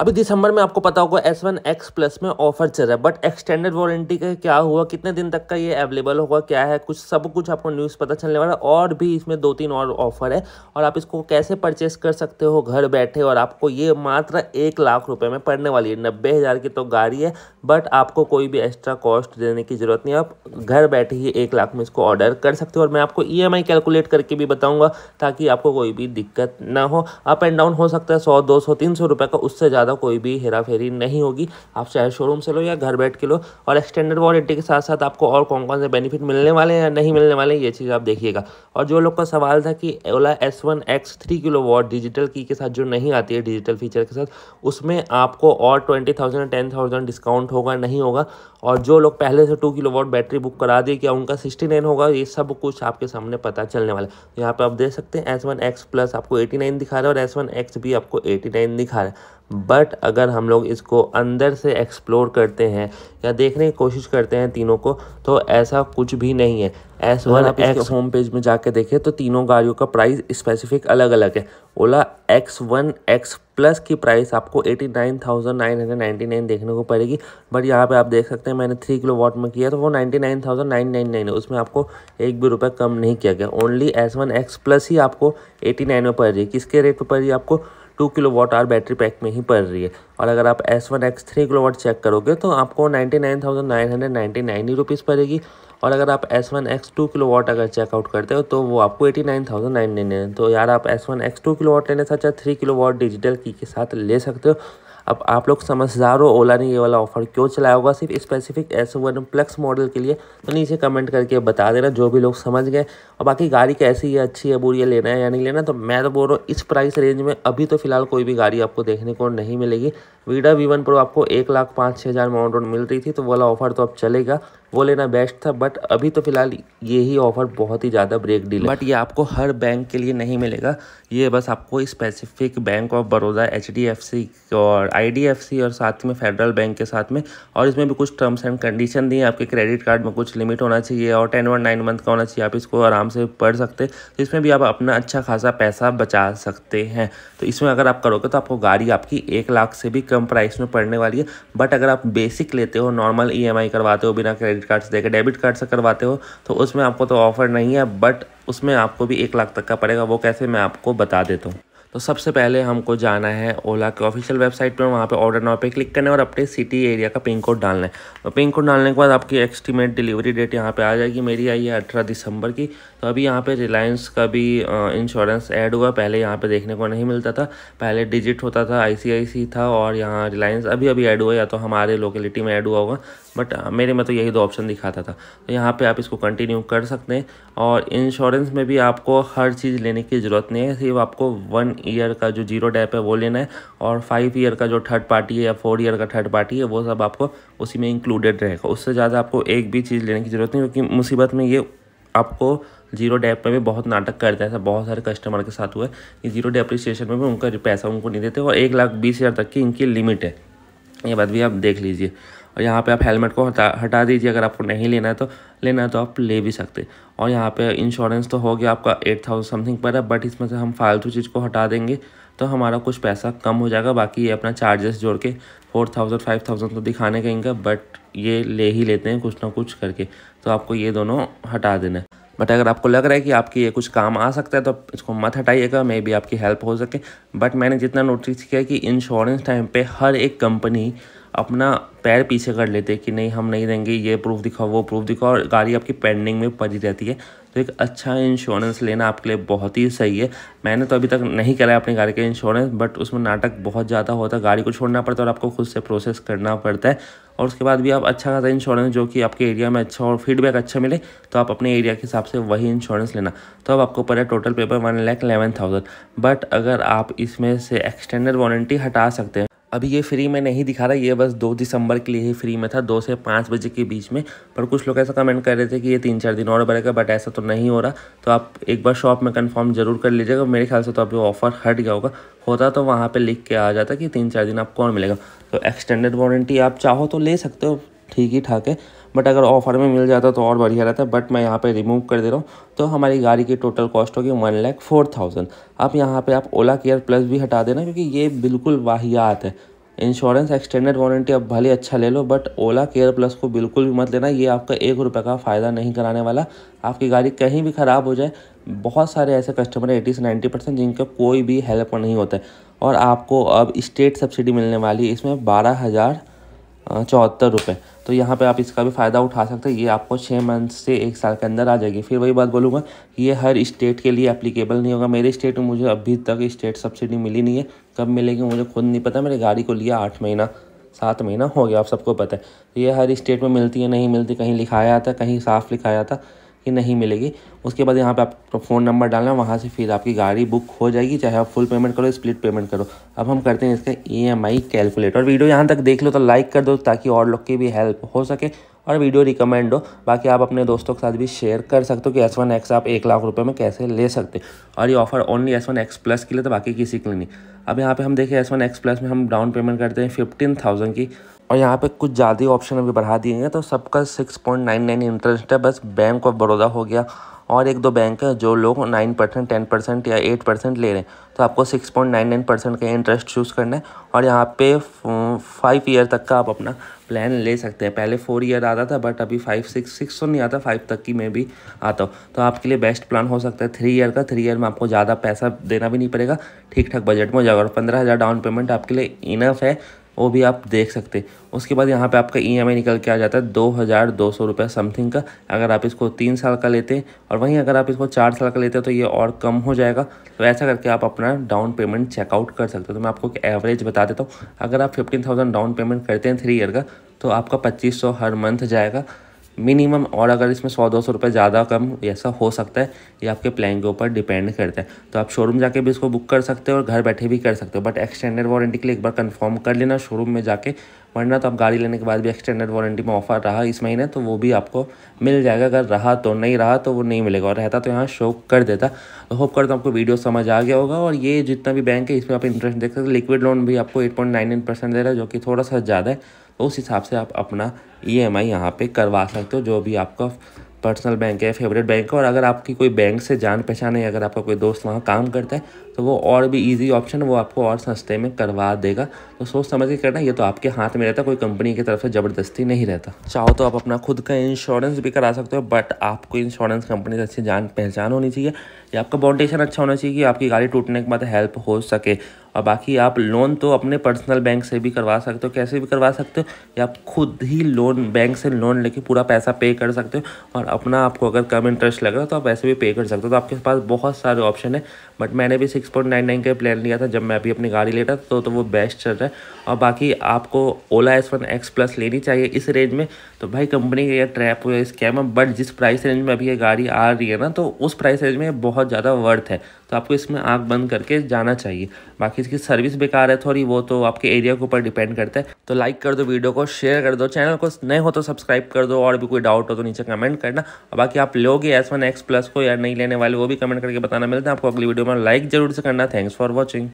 अभी दिसंबर में आपको पता होगा एस वन एक्स प्लस में ऑफर चल रहा है बट एक्सटेंडेड वारंटी का क्या हुआ कितने दिन तक का ये अवेलेबल होगा क्या है कुछ सब कुछ आपको न्यूज़ पता चलने वाला है और भी इसमें दो तीन और ऑफर है और आप इसको कैसे परचेस कर सकते हो घर बैठे और आपको ये मात्र एक लाख रुपये में पड़ने वाली है नब्बे हज़ार की तो गाड़ी है बट आपको कोई भी एक्स्ट्रा कॉस्ट देने की ज़रूरत नहीं आप घर बैठे ही एक लाख में इसको ऑर्डर कर सकते हो और मैं आपको ई e कैलकुलेट करके भी बताऊँगा ताकि आपको कोई भी दिक्कत ना हो अप एंड डाउन हो सकता है सौ दो सौ तीन सौ रुपये का उससे ज़्यादा ज़्यादा कोई भी हेरा फेरी नहीं होगी आप चाहे शोरूम से लो या घर बैठ के लो और एक्सटेंडेड वारंटी के साथ साथ आपको और कौन कौन से बेनिफिट मिलने वाले हैं या नहीं मिलने वाले ये चीज़ आप देखिएगा और जो लोग का सवाल था कि Ola S one X three kilowatt digital की के साथ जो नहीं आती है डिजिटल फीचर के साथ उसमें आपको और twenty thousand ten thousand discount होगा नहीं होगा और जो लोग पहले से two kilowatt battery book करा दिए क्या उनका सिक्सटी नाइन होगा ये सब कुछ आपके सामने पता चलने वाला है तो यहाँ पर आप देख सकते हैं एस वन एक्स प्लस आपको एटी नाइन दिखा रहा है और एस वन एक्स भी आपको एटी नाइन दिखा रहा है बट बट अगर हम लोग इसको अंदर से एक्सप्लोर करते हैं या देखने की कोशिश करते हैं तीनों को तो ऐसा कुछ भी नहीं है S one X home page में जाके देखें तो तीनों गाड़ियों का प्राइस स्पेसिफिक अलग अलग है Ola X one X plus की प्राइस आपको eighty nine thousand nine hundred ninety nine देखने को पड़ेगी बट यहाँ पे आप देख सकते हैं मैंने थ्री किलो वॉट में किया तो वो ninety nine thousand nine nine nine है उसमें आपको एक भी रुपये कम नहीं किया गया only S one X plus ही आपको एटी नाइन में पड़ रही है किसके रेट पर पड़ रही है आपको two kilowatt R battery pack में ही पड़ रही है और अगर आप S one X three kilowatt check करोगे तो आपको ninety nine thousand nine hundred ninety nine ही रुपीज़ पड़ेगी और अगर आप S one X two kilowatt अगर चेकआउट करते हो तो वो आपको eighty nine thousand nine nine तो यार आप S one X two kilowatt लेने से चाहे थ्री किलो वाट डिजिटल की के साथ ले सकते हो अब आप लोग समझदार हो ओला ने ये वाला ऑफर क्यों चलाया होगा सिर्फ specific S one plus model के लिए तो नीचे कमेंट करके बता देना जो भी लोग समझ गए और बाकी गाड़ी कैसी है अच्छी है बुरी है लेना है या नहीं लेना तो मैं तो बोल रहा हूँ इस प्राइस रेंज में अभी तो फिलहाल कोई भी गाड़ी आपको देखने को नहीं मिलेगी वीडा वी वन प्रो आपको एक लाख पाँच छः हज़ार रोड मिल रही थी तो वाला ऑफर तो अब चलेगा वो लेना बेस्ट था बट अभी तो फिलहाल ये ही ऑफर बहुत ही ज़्यादा ब्रेक डील है बट ये आपको हर बैंक के लिए नहीं मिलेगा ये बस आपको specific bank of Baroda H D F C और आई डी एफ सी और साथ में फेडरल बैंक के साथ में और इसमें भी कुछ टर्म्स एंड कंडीशन दिए आपके क्रेडिट कार्ड में कुछ लिमिट होना चाहिए और टेन वन नाइन मंथ का होना चाहिए आप इसको आराम से पढ़ सकते तो इसमें भी आप अपना अच्छा खासा पैसा बचा सकते हैं तो इसमें अगर आप करोगे तो आपको गाड़ी आपकी एक लाख से भी कम प्राइस में पड़ने वाली है बट अगर आप बेसिक लेते हो नॉर्मल ई e करवाते हो बिना क्रेडिट क्रेडिट कार्ड से देकर डेबिट कार्ड से करवाते हो तो उसमें आपको तो ऑफ़र नहीं है बट उसमें आपको भी एक लाख तक का पड़ेगा वो कैसे मैं आपको बता देता हूँ तो सबसे पहले हमको जाना है ओला के ऑफिशियल वेबसाइट पर वहाँ पे ऑर्डर नाउ पे क्लिक करना है और अपने सिटी एरिया का पिन कोड डालना है तो पिन कोड डालने के बाद आपकी एस्टिमेट डिलीवरी डेट यहाँ पे आ जाएगी मेरी आई है अठारह दिसंबर की तो अभी यहाँ पे रिलायंस का भी इंश्योरेंस ऐड हुआ पहले यहाँ पे देखने को नहीं मिलता था पहले डिजिट होता था आईसीआईसी था और यहाँ रिलायंस अभी अभी ऐड हुआ या तो हमारे लोकेलिटी में ऐड हुआ होगा बट मेरे में तो यही दो ऑप्शन दिखाता था तो यहाँ पे आप इसको कंटिन्यू कर सकते हैं और इंश्योरेंस में भी आपको हर चीज़ लेने की ज़रूरत नहीं है सिर्फ आपको वन ईयर का जो जीरो डैप है वो लेना है और फाइव ईयर का जो थर्ड पार्टी है या फोर ईयर का थर्ड पार्टी है वो सब आपको उसी में इंक्लूडेड रहेगा उससे ज़्यादा आपको एक भी चीज़ लेने की ज़रूरत नहीं क्योंकि मुसीबत में ये आपको जीरो डेप में भी बहुत नाटक करता है बहुत सारे कस्टमर के साथ हुआ है कि जीरो डेप्रिसिएशन में भी उनका पैसा उनको नहीं देते और एक लाख बीस हज़ार तक की इनकी लिमिट है ये बात भी आप देख लीजिए और यहाँ पे आप हेलमेट को हटा हटा दीजिए अगर आपको नहीं लेना है तो लेना है तो आप ले भी सकते और यहाँ पे इंश्योरेंस तो हो गया आपका एट थाउजेंड समथिंग पर है बट इसमें से हम फालतू चीज़ को हटा देंगे तो हमारा कुछ पैसा कम हो जाएगा बाकी ये अपना चार्जेस जोड़ के फोर थाउजेंड फाइव थाउजेंड तो दिखाने का इनका बट ये ले ही लेते हैं कुछ ना कुछ करके तो आपको ये दोनों हटा देना है बट अगर आपको लग रहा है कि आपकी ये कुछ काम आ सकता है तो इसको मत हटाइएगा मे भी आपकी हेल्प हो सके बट मैंने जितना नोटिस किया कि इंश्योरेंस टाइम पे हर एक कंपनी अपना पैर पीछे कर लेते कि नहीं हम नहीं देंगे ये प्रूफ दिखाओ वो प्रूफ दिखाओ और गाड़ी आपकी पेंडिंग में पड़ी रहती है तो एक अच्छा इंश्योरेंस लेना आपके लिए बहुत ही सही है मैंने तो अभी तक नहीं कराया अपनी गाड़ी का इंश्योरेंस बट उसमें नाटक बहुत ज़्यादा होता है गाड़ी को छोड़ना पड़ता है और आपको खुद से प्रोसेस करना पड़ता है और उसके बाद भी आप अच्छा खासा इंश्योरेंस जो कि आपके एरिया में अच्छा और फीडबैक अच्छा मिले तो आप अपने एरिया के हिसाब से वही इंश्योरेंस लेना तो अब आपको पड़े total paper one lakh eleven thousand but अगर आप इसमें से एक्सटेंडेड वारंटी हटा सकते हैं अभी ये फ्री में नहीं दिखा रहा ये बस दो दिसंबर के लिए ही फ्री में था दो से पाँच बजे के बीच में पर कुछ लोग ऐसा कमेंट कर रहे थे कि ये तीन चार दिन और बढ़ेगा बट ऐसा तो नहीं हो रहा तो आप एक बार शॉप में कंफर्म जरूर कर लीजिएगा मेरे ख्याल से तो अभी ऑफ़र हट गया होगा होता तो वहाँ पर लिख के आ जाता कि तीन चार दिन आपको और मिलेगा तो एक्सटेंडेड वारंटी आप चाहो तो ले सकते हो ठीक ही ठाक है बट अगर ऑफ़र में मिल जाता तो और बढ़िया रहता बट मैं यहाँ पे रिमूव कर दे रहा हूँ तो हमारी गाड़ी की टोटल कॉस्ट होगी वन लैख फोर थाउजेंड अब यहाँ पे आप ओला केयर प्लस भी हटा देना क्योंकि ये बिल्कुल वाहियात है इंश्योरेंस एक्सटेंडेड वारंटी आप भले अच्छा ले लो बट ओला केयर प्लस को बिल्कुल भी मत लेना ये आपका एक रुपये का फ़ायदा नहीं कराने वाला आपकी गाड़ी कहीं भी ख़राब हो जाए बहुत सारे ऐसे कस्टमर हैं एटी से नाइन्टी परसेंट जिनका कोई भी हेल्प नहीं होता है और आपको अब स्टेट सब्सिडी मिलने वाली है इसमें बारह हज़ार चौहत्तर रुपये तो यहाँ पे आप इसका भी फ़ायदा उठा सकते हैं ये आपको छः मंथ से एक साल के अंदर आ जाएगी फिर वही बात बोलूँगा ये हर स्टेट के लिए एप्लीकेबल नहीं होगा मेरे स्टेट में मुझे अभी तक स्टेट सब्सिडी मिली नहीं है कब मिलेगी मुझे खुद नहीं पता मेरे गाड़ी को लिया आठ महीना सात महीना हो गया आप सबको पता है ये हर स्टेट में मिलती है नहीं मिलती कहीं लिखाया था कहीं साफ़ लिखाया था कि नहीं मिलेगी उसके बाद यहाँ पे आपका फ़ोन नंबर डालना वहाँ से फिर आपकी गाड़ी बुक हो जाएगी चाहे आप फुल पेमेंट करो स्प्लिट पेमेंट करो अब हम करते हैं इसका ई एम आई और वीडियो यहाँ तक देख लो तो लाइक कर दो ताकि और लोग की भी हेल्प हो सके और वीडियो रिकमेंड हो बाकी आप अपने दोस्तों के साथ भी शेयर कर सकते हो कि एस वन एक्स आप एक लाख रुपए में कैसे ले सकते और ये offer only S one X plus के लिए तो बाकी किसी के लिए नहीं अब यहाँ पे हम देखें एस वन एक्स प्लस में हम डाउन पेमेंट करते हैं फिफ्टीन थाउजेंड की और यहाँ पे कुछ ज़्यादा ऑप्शन अभी बढ़ा दिए हैं तो सबका six point nine nine interest है बस बैंक ऑफ बड़ौदा हो गया और एक दो बैंक है जो लोग नाइन परसेंट टेन परसेंट या एट परसेंट ले रहे हैं तो आपको six point nine nine percent का इंटरेस्ट चूज़ करना है और यहाँ पे फाइव ईयर तक का आप अपना प्लान ले सकते हैं पहले फोर ईयर आता था बट अभी फाइव सिक्स सिक्स तो नहीं आता फाइव तक की में भी आता हूँ तो आपके लिए बेस्ट प्लान हो सकता है थ्री ईयर का थ्री ईयर में आपको ज़्यादा पैसा देना भी नहीं पड़ेगा ठीक ठाक बजट में हो जाएगा और पंद्रह हज़ार डाउन पेमेंट आपके लिए इनफ है वो भी आप देख सकते उसके बाद यहाँ पे आपका ईएमआई e निकल के आ जाता है दो हज़ार दो सौ रुपये समथिंग का अगर आप इसको तीन साल का लेते हैं और वहीं अगर आप इसको चार साल का लेते हैं तो ये और कम हो जाएगा तो ऐसा करके आप अपना डाउन पेमेंट चेकआउट कर सकते हो तो मैं आपको एवरेज बता देता हूँ अगर आप फिफ्टीन थाउजेंड डाउन पेमेंट करते हैं थ्री ईयर का तो आपका पच्चीस सौ हर मंथ जाएगा मिनिमम और अगर इसमें सौ दो सौ रुपये ज़्यादा कम ऐसा हो सकता है ये आपके प्लान के ऊपर डिपेंड करता है तो आप शोरूम जाके भी इसको बुक कर सकते हो और घर बैठे भी कर सकते हो बट एक्सटेंडेड वारंटी के लिए एक बार कंफर्म कर लेना शोरूम में जाके वरना तो आप गाड़ी लेने के बाद भी एक्सटेंडेड वारंटी में ऑफर रहा इस महीने तो वो भी आपको मिल जाएगा अगर रहा तो नहीं रहा तो वो नहीं मिलेगा और रहता तो यहाँ शो कर देता तो होप करता हूँ आपको वीडियो समझ आ गया होगा और ये जितना भी बैंक है इसमें आप इंटरेस्ट देख सकते लिक्विड लोन भी आपको eight point nine nine percent दे रहा है जो कि थोड़ा सा ज़्यादा है उस हिसाब से आप अपना ई एम आई यहाँ पर करवा सकते हो जो भी आपका पर्सनल बैंक है फेवरेट बैंक है और अगर आपकी कोई बैंक से जान पहचान है अगर आपका कोई दोस्त वहाँ काम करता है तो वो और भी इजी ऑप्शन वो आपको और सस्ते में करवा देगा तो सोच समझ के करना ये तो आपके हाथ में रहता कोई कंपनी की तरफ से ज़बरदस्ती नहीं रहता चाहो तो आप अपना खुद का इंश्योरेंस भी करा सकते हो बट आपको इंश्योरेंस कंपनी से अच्छी जान पहचान होनी चाहिए या आपका बाउंडेशन अच्छा होना चाहिए कि आपकी गाड़ी टूटने के बाद हेल्प हो सके और बाकी आप लोन तो अपने पर्सनल बैंक से भी करवा सकते हो कैसे भी करवा सकते हो या आप खुद ही लोन बैंक से लोन लेके पूरा पैसा पे कर सकते हो और अपना आपको अगर कम इंटरेस्ट लग रहा है तो आप वैसे भी पे कर सकते हो तो आपके पास बहुत सारे ऑप्शन है बट मैंने भी सिक्स पॉइंट नाइन नाइन का प्लान लिया था जब मैं अभी अपनी गाड़ी लेटा तो तो वो बेस्ट चल रहा है और बाकी आपको Ola S one X plus लेनी चाहिए इस रेंज में तो भाई कंपनी का यह ट्रैप या स्कैम है बट जिस प्राइस रेंज में अभी ये गाड़ी आ रही है ना तो उस प्राइस रेंज में बहुत ज़्यादा वर्थ है तो आपको इसमें आँख बंद करके जाना चाहिए बाकी किसी की सर्विस बेकार है थोड़ी वो तो आपके एरिया के ऊपर डिपेंड करता है तो लाइक कर दो वीडियो को शेयर कर दो चैनल को नए हो तो सब्सक्राइब कर दो और भी कोई डाउट हो तो नीचे कमेंट करना और बाकी आप लोगे एस वन एक्स प्लस को या नहीं लेने वाले वो भी कमेंट करके बताना मिलता है आपको अगली वीडियो में लाइक जरूर से करना थैंक्स फॉर वॉचिंग